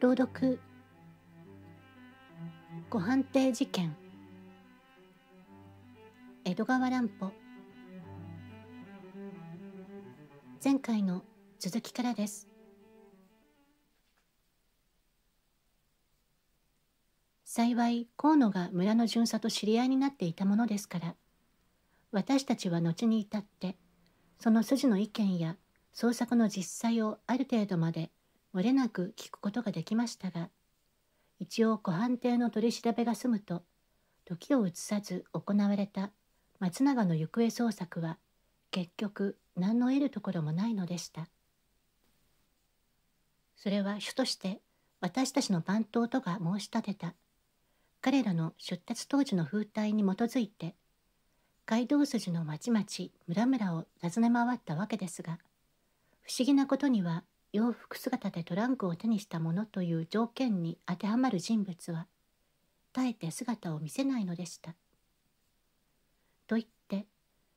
朗読ご判定事件江戸川乱歩前回の続きからです幸い河野が村の巡査と知り合いになっていたものですから私たちは後に至ってその筋の意見や創作の実際をある程度まで漏れなく聞くことができましたが一応湖畔邸の取り調べが済むと時を移さず行われた松永の行方捜索は結局何の得るところもないのでしたそれは主として私たちの番頭とが申し立てた彼らの出立当時の風体に基づいて街道筋の町々村々を訪ね回ったわけですが不思議なことには洋服姿でトランクを手にしたものという条件に当てはまる人物は耐えて姿を見せないのでした。と言って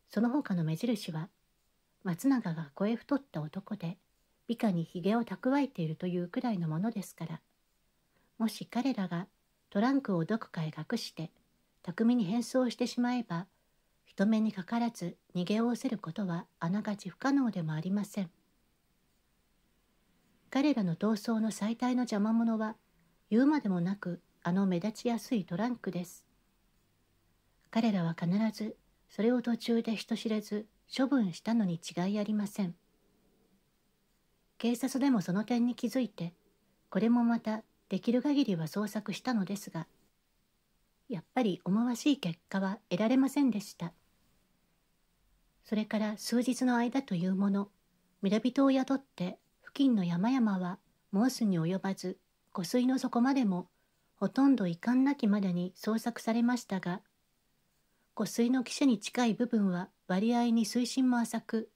その他の目印は松永が声太った男で美化にひげを蓄えているというくらいのものですからもし彼らがトランクをどこかへ隠して巧みに変装してしまえば人目にかからず逃げおおせることはあながち不可能でもありません。彼らの闘争の最大の邪魔者は言うまでもなくあの目立ちやすいトランクです彼らは必ずそれを途中で人知れず処分したのに違いありません警察でもその点に気づいてこれもまたできる限りは捜索したのですがやっぱり思わしい結果は得られませんでしたそれから数日の間というもの村人を雇って付近の山々はモースに及ばず湖水の底までもほとんど遺憾なきまでに捜索されましたが湖水の岸に近い部分は割合に水深も浅く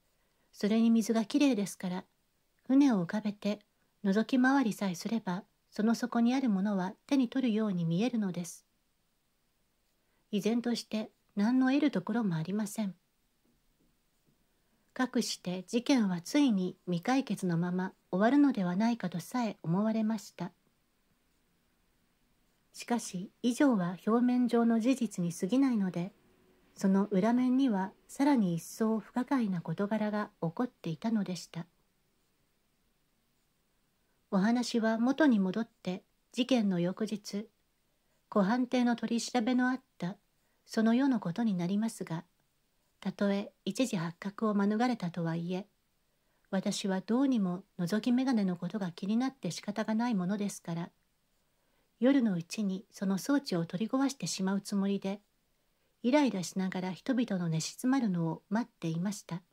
それに水がきれいですから船を浮かべて覗き回りさえすればその底にあるものは手に取るように見えるのです依然として何の得るところもありませんかくして事件はついに未解決のまま終わるのではないかとさえ思われましたしかし以上は表面上の事実に過ぎないのでその裏面にはさらに一層不可解な事柄が起こっていたのでしたお話は元に戻って事件の翌日小判邸の取り調べのあったその世のことになりますがたとえ一時発覚を免れたとはいえ私はどうにも覗き眼鏡のことが気になって仕方がないものですから夜のうちにその装置を取り壊してしまうつもりでイライラしながら人々の寝静まるのを待っていました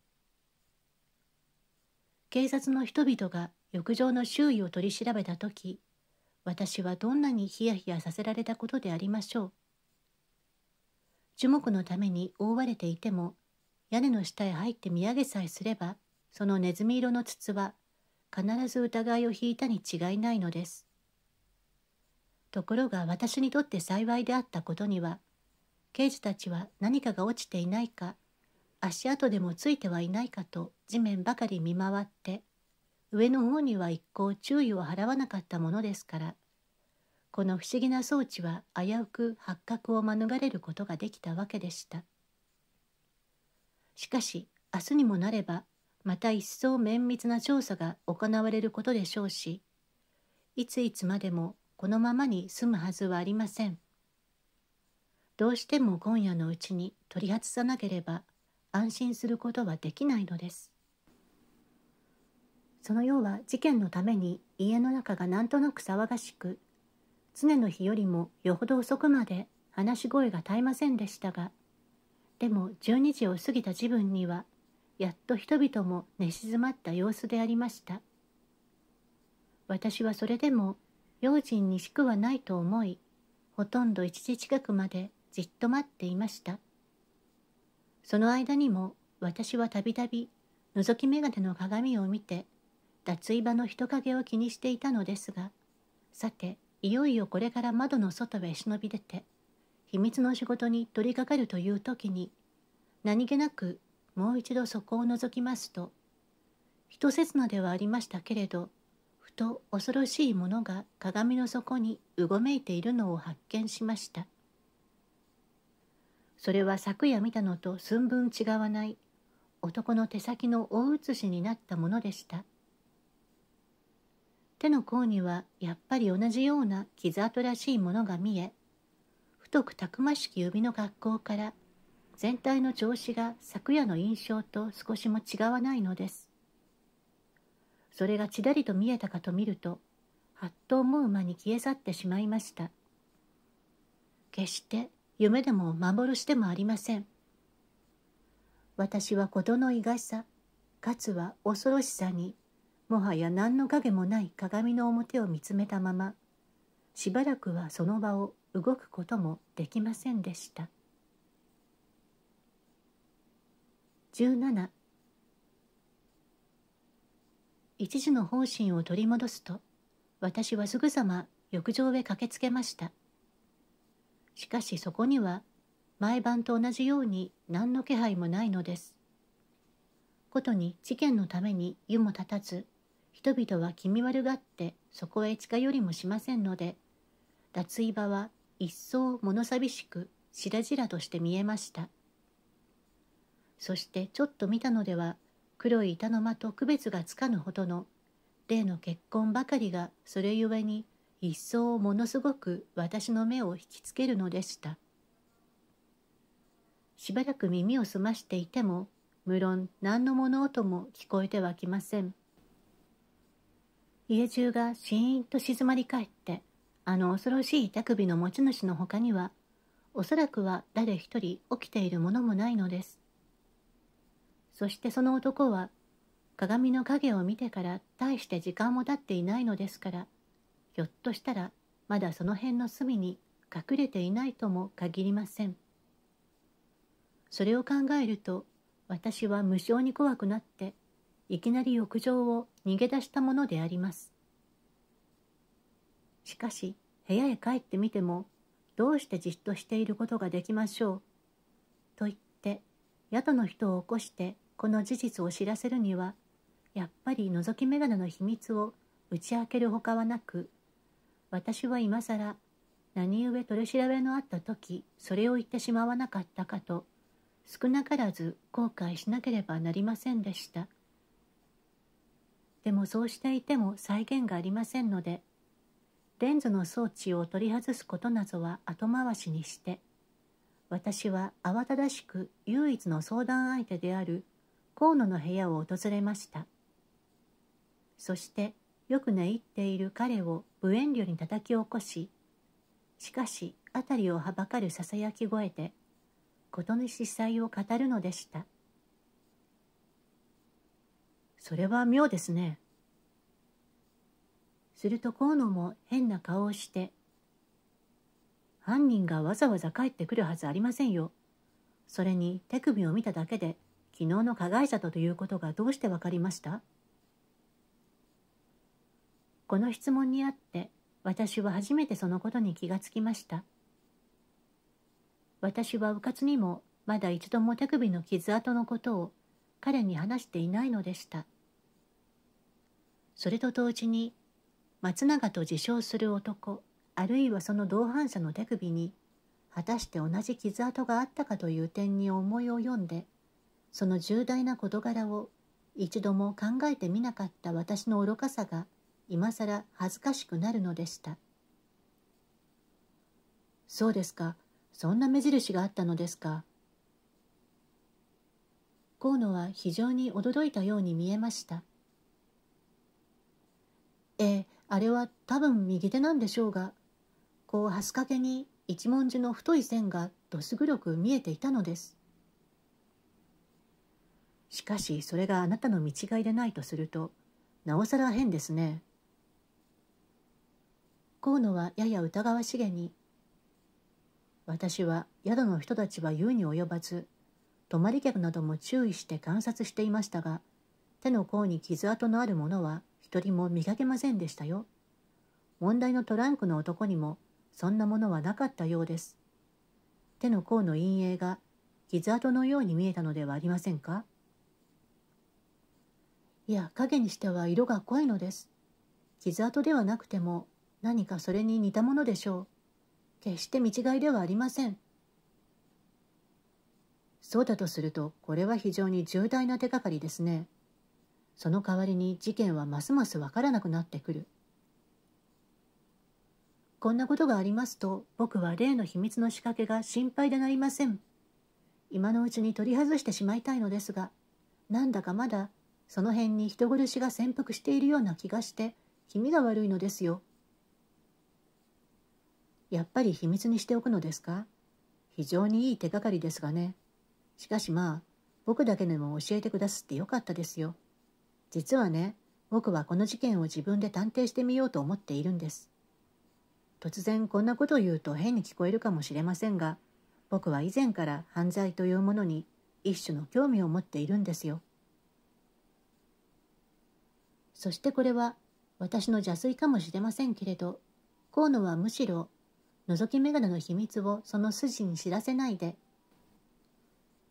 警察の人々が浴場の周囲を取り調べた時私はどんなにヒヤヒヤさせられたことでありましょう樹木のために覆われていても屋根の下へ入って見上げさえすればそのネズミ色の筒は必ず疑いを引いたに違いないのです。ところが私にとって幸いであったことには刑事たちは何かが落ちていないか足跡でもついてはいないかと地面ばかり見回って上の方には一向注意を払わなかったものですからこの不思議な装置は危うく発覚を免れることができたわけでした。しかし明日にもなればまた一層綿密な調査が行われることでしょうしいついつまでもこのままに済むはずはありませんどうしても今夜のうちに取り外さなければ安心することはできないのですその要は事件のために家の中がなんとなく騒がしく常の日よりもよほど遅くまで話し声が絶えませんでしたがでも12時を過ぎた自分にはやっと人々も寝静まった様子でありました私はそれでも用心にしくはないと思いほとんど1時近くまでじっと待っていましたその間にも私はたびたび覗き眼鏡の鏡を見て脱衣場の人影を気にしていたのですがさていよいよこれから窓の外へ忍び出て秘密の仕事に取り掛かるという時に何気なくもう一度そこを覗きますと一刹那ではありましたけれどふと恐ろしいものが鏡の底にうごめいているのを発見しましたそれは昨夜見たのと寸分違わない男の手先の大写しになったものでした手の甲にはやっぱり同じような傷跡らしいものが見え太くたくましき指の学校から全体の調子が昨夜の印象と少しも違わないのです。それがちらりと見えたかと見ると、はっと思う間に消え去ってしまいました。決して夢でも幻でもありません。私は事の意外さ、かつは恐ろしさに、もはや何の影もない鏡の表を見つめたまま、しばらくはその場を動くこともできませんでした17一時の方針を取り戻すと私はすぐさま浴場へ駆けつけましたしかしそこには毎晩と同じように何の気配もないのですことに事件のために湯も立たず人々は気味悪がってそこへ近寄りもしませんので脱衣場は一層物寂しく白々として見えましたそしてちょっと見たのでは黒い板の間と区別がつかぬほどの例の結婚ばかりがそれゆえに一層ものすごく私の目を引きつけるのでしたしばらく耳を澄ましていても無論何の物音も聞こえてはきません家中がシーンと静まり返ってあの恐ろしい手首の持ち主の他にはおそらくは誰一人起きているものもないのですそしてその男は鏡の影を見てから大して時間も経っていないのですからひょっとしたらまだその辺の隅に隠れていないとも限りませんそれを考えると私は無性に怖くなっていきなり浴場を逃げ出したものでありますしかし部屋へ帰ってみてもどうしてじっとしていることができましょう。と言って宿の人を起こしてこの事実を知らせるにはやっぱり覗き眼鏡の秘密を打ち明けるほかはなく私は今更何故取り調べのあった時それを言ってしまわなかったかと少なからず後悔しなければなりませんでしたでもそうしていても再現がありませんのでレンズの装置を取り外すことなどは後回しにして私は慌ただしく唯一の相談相手である河野の部屋を訪れましたそしてよく寝入っている彼を無遠慮に叩き起こししかし辺りをはばかるささやき声で事の司祭を語るのでしたそれは妙ですねすると河野も変な顔をして「犯人がわざわざ帰ってくるはずありませんよ。それに手首を見ただけで昨日の加害者だということがどうして分かりましたこの質問にあって私は初めてそのことに気がつきました私はうかつにもまだ一度も手首の傷跡のことを彼に話していないのでしたそれと同時に松永と自称する男あるいはその同伴者の手首に果たして同じ傷跡があったかという点に思いを読んでその重大な事柄を一度も考えてみなかった私の愚かさが今さら恥ずかしくなるのでしたそうですかそんな目印があったのですか河野は非常に驚いたように見えましたええあれは多分右手なんでしょうがこうすかけに一文字の太い線がどす黒く見えていたのですしかしそれがあなたの見違いでないとするとなおさら変ですね河野はやや疑わしげに私は宿の人たちは言うに及ばず泊まり客なども注意して観察していましたが手の甲に傷跡のあるものは一人も見かけませんでしたよ。問題のトランクの男にもそんなものはなかったようです。手の甲の陰影が傷跡のように見えたのではありませんかいや影にしては色が濃いのです。傷跡ではなくても何かそれに似たものでしょう。決して見違いではありません。そうだとするとこれは非常に重大な手がかりですね。その代わりに事件はますますわからなくなってくるこんなことがありますと僕は例の秘密の仕掛けが心配でなりません今のうちに取り外してしまいたいのですがなんだかまだその辺に人殺しが潜伏しているような気がして気味が悪いのですよやっぱり秘密にしておくのですか非常にいい手がかりですがねしかしまあ僕だけでも教えてくだすってよかったですよ実はね僕はこの事件を自分で探偵してみようと思っているんです突然こんなことを言うと変に聞こえるかもしれませんが僕は以前から犯罪というものに一種の興味を持っているんですよそしてこれは私の邪推かもしれませんけれど河野はむしろ覗き眼鏡の秘密をその筋に知らせないで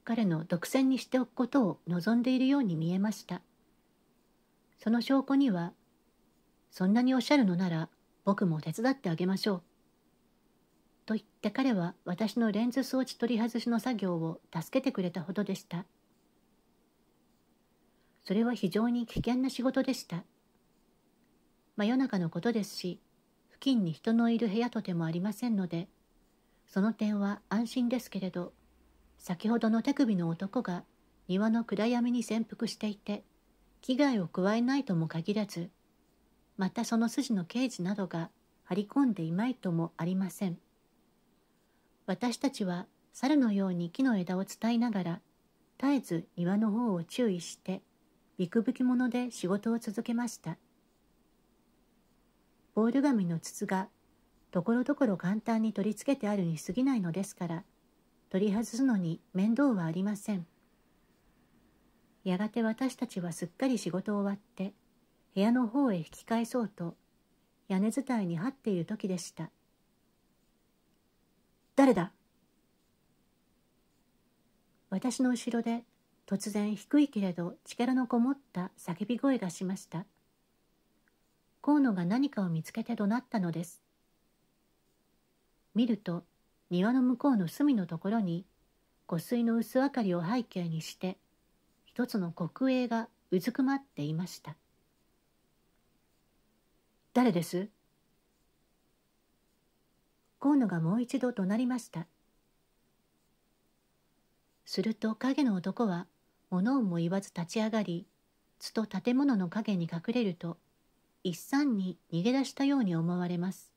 彼の独占にしておくことを望んでいるように見えましたその証拠には、そんなにおっしゃるのなら僕も手伝ってあげましょう。と言って彼は私のレンズ装置取り外しの作業を助けてくれたほどでした。それは非常に危険な仕事でした。真夜中のことですし、付近に人のいる部屋とてもありませんので、その点は安心ですけれど、先ほどの手首の男が庭の暗闇に潜伏していて、危害を加えないとも限らずまたその筋の刑事などが張り込んでいまいともありません私たちは猿のように木の枝を伝いながら絶えず庭の方を注意してビクブキ者で仕事を続けましたボール紙の筒がところどころ簡単に取り付けてあるに過ぎないのですから取り外すのに面倒はありませんやがて私たちはすっかり仕事を終わって部屋の方へ引き返そうと屋根伝いに張っている時でした誰だ私の後ろで突然低いけれど力のこもった叫び声がしました河野が何かを見つけて怒鳴ったのです見ると庭の向こうの隅のところに湖水の薄明かりを背景にして一つの国営がうずくまっていました「誰です?」河野がもう一度怒鳴りましたすると影の男は物をも言わず立ち上がりつと建物の影に隠れると一産に逃げ出したように思われます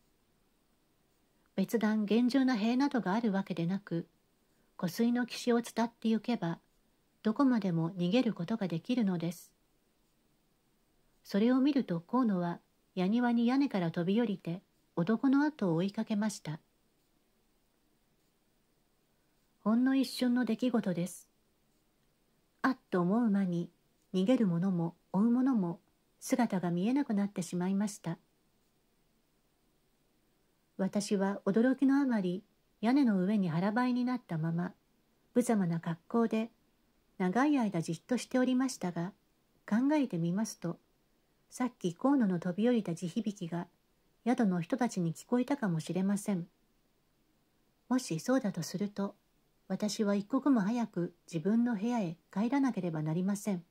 別段厳重な塀などがあるわけでなく湖水の岸を伝って行けばどこまでも逃げることができるのです。それを見ると河野は矢庭に屋根から飛び降りて男の後を追いかけました。ほんの一瞬の出来事です。あっと思う間に逃げる者も追う者も姿が見えなくなってしまいました。私は驚きのあまり屋根の上に腹ばいになったまま無様な格好で長い間じっとしておりましたが考えてみますとさっき河野の飛び降りた地響きが宿の人たちに聞こえたかもしれませんもしそうだとすると私は一刻も早く自分の部屋へ帰らなければなりません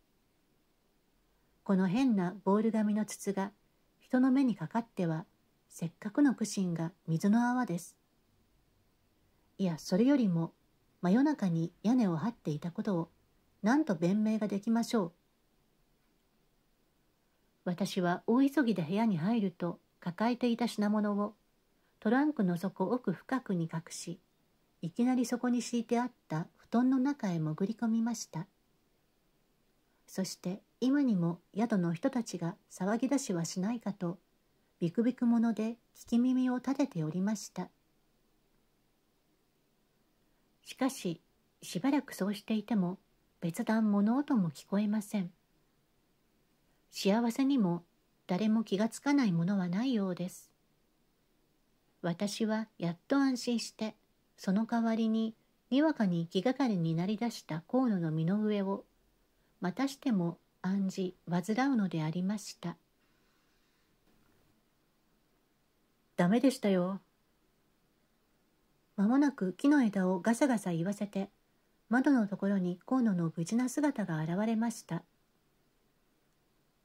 この変なボール紙の筒が人の目にかかってはせっかくの苦心が水の泡ですいやそれよりも真夜中に屋根を張っていたことを何と弁明ができましょう私は大急ぎで部屋に入ると抱えていた品物をトランクの底奥深くに隠しいきなりそこに敷いてあった布団の中へ潜り込みましたそして今にも宿の人たちが騒ぎ出しはしないかとビクビクもので聞き耳を立てておりましたしかししばらくそうしていても別段物音も聞こえません幸せにも誰も気がつかないものはないようです私はやっと安心してその代わりににわかに気がかりになりだした河野の身の上をまたしても暗示煩うのでありましたダメでしたよまもなく木の枝をガサガサ言わせて窓のところに河野の無事な姿が現れました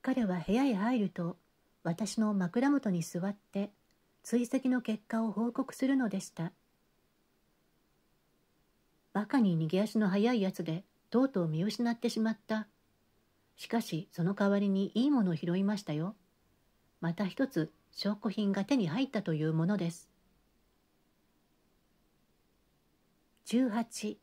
彼は部屋へ入ると私の枕元に座って追跡の結果を報告するのでしたバカに逃げ足の速いやつでとうとう見失ってしまったしかしその代わりにいいものを拾いましたよまた一つ証拠品が手に入ったというものです18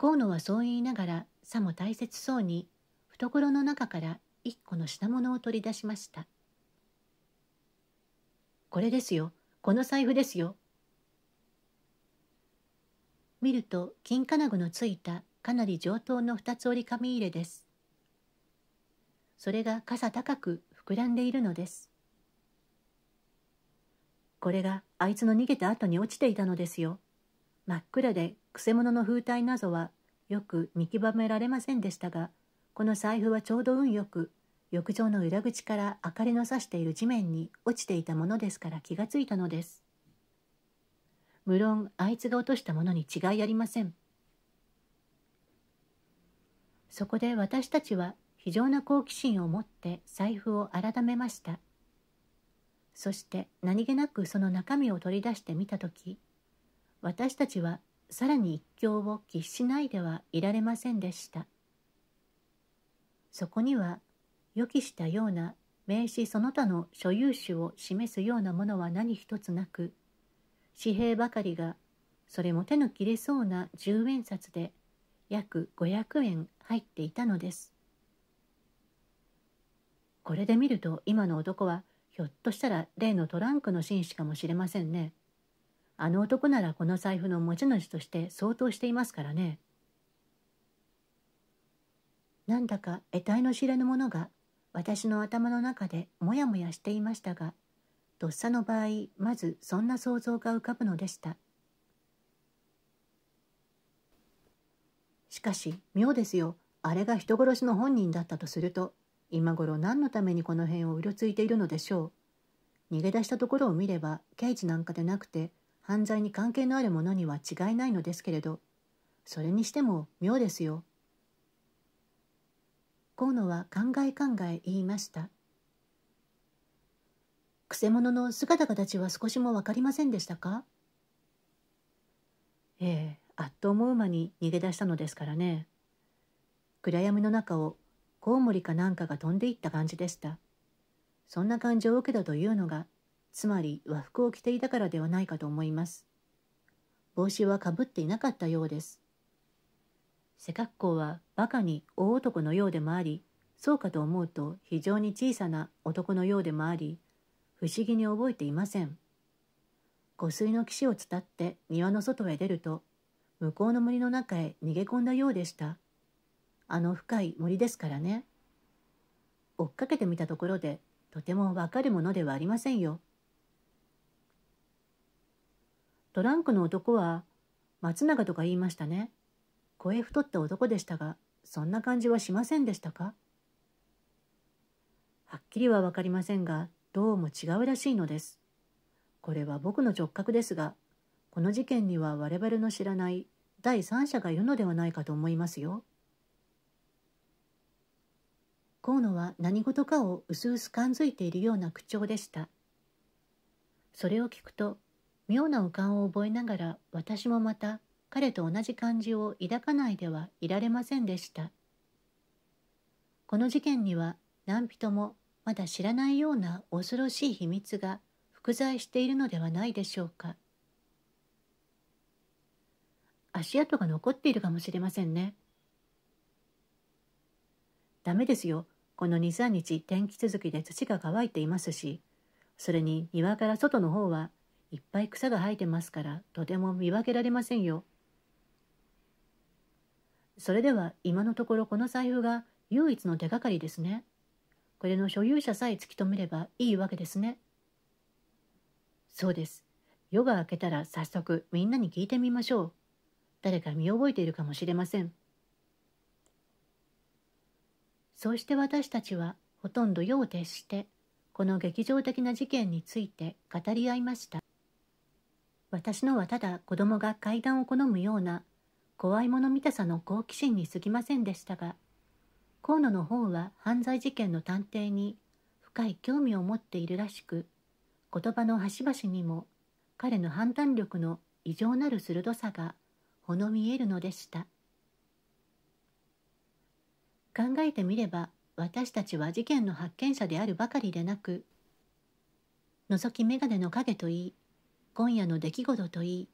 河野はそう言いながらさも大切そうに懐の中から一個の品物を取り出しましたこれですよこの財布ですよ見ると金金具のついたかなり上等の二つ折り紙入れですそれが傘高く膨らんでいるのですこれがあいつの逃げた後に落ちていたのですよ真っ暗でくせ者の風体などはよく見極められませんでしたがこの財布はちょうど運よく浴場の裏口から明かりのさしている地面に落ちていたものですから気がついたのです無論あいつが落としたものに違いありませんそこで私たちは非常な好奇心を持って財布を改めましたそして何気なくその中身を取り出してみた時私たちはさらに一興を喫しないではいられませんでしたそこには予期したような名詞その他の所有種を示すようなものは何一つなく紙幣ばかりがそれも手の切れそうな十円札で約500円入っていたのですこれで見ると今の男はひょっとしたら例のトランクの紳士かもしれませんねあの男ならこの財布の持ち主として相当していますからね。なんだか得体の知れぬものが私の頭の中でもやもやしていましたが、とっさの場合、まずそんな想像が浮かぶのでした。しかし、妙ですよ。あれが人殺しの本人だったとすると、今頃何のためにこの辺をうろついているのでしょう。逃げ出したところを見れば、刑事なんかでなくて、犯罪に関係のあるものには違いないのですけれどそれにしても妙ですよ河野は考え考え言いましたくせ者の姿形は少しも分かりませんでしたかええあっと思う間に逃げ出したのですからね暗闇の中をコウモリかなんかが飛んでいった感じでしたそんな感じを受けたというのがつまり和服を着ていたからではないかと思います。帽子はかぶっていなかったようです。背格好はバカに大男のようでもあり、そうかと思うと非常に小さな男のようでもあり、不思議に覚えていません。湖水の岸を伝って庭の外へ出ると、向こうの森の中へ逃げ込んだようでした。あの深い森ですからね。追っかけてみたところで、とてもわかるものではありませんよ。トランクの男は松永とか言いましたね。声太った男でしたが、そんな感じはしませんでしたかはっきりは分かりませんが、どうも違うらしいのです。これは僕の直覚ですが、この事件には我々の知らない第三者がいるのではないかと思いますよ。河野は何事かを薄々感づいているような口調でした。それを聞くと妙な予感を覚えながら私もまた彼と同じ感じを抱かないではいられませんでしたこの事件には何人もまだ知らないような恐ろしい秘密が複在しているのではないでしょうか足跡が残っているかもしれませんねダメですよこの23日天気続きで土が乾いていますしそれに庭から外の方はいっぱい草が生えてますからとても見分けられませんよ。それでは今のところこの財布が唯一の手がかりですね。これの所有者さえ突き止めればいいわけですね。そうです。夜が明けたら早速みんなに聞いてみましょう。誰か見覚えているかもしれません。そうして私たちはほとんど夜を徹してこの劇場的な事件について語り合いました。私のはただ子供が階段を好むような怖いもの見たさの好奇心にすぎませんでしたが河野の方は犯罪事件の探偵に深い興味を持っているらしく言葉の端々にも彼の判断力の異常なる鋭さがほの見えるのでした考えてみれば私たちは事件の発見者であるばかりでなく覗き眼鏡の影といい今夜の出来事といい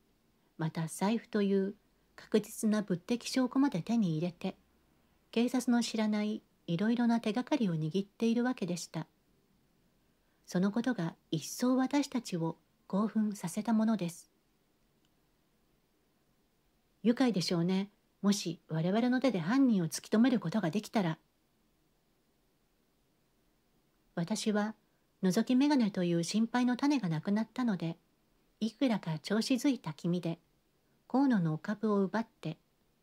また財布という確実な物的証拠まで手に入れて警察の知らないいろいろな手がかりを握っているわけでしたそのことが一層私たちを興奮させたものです愉快でしょうねもし我々の手で犯人を突き止めることができたら私は覗き眼鏡という心配の種がなくなったのでいくらか調子づいた君で河野のお株を奪って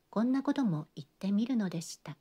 こんなことも言ってみるのでした。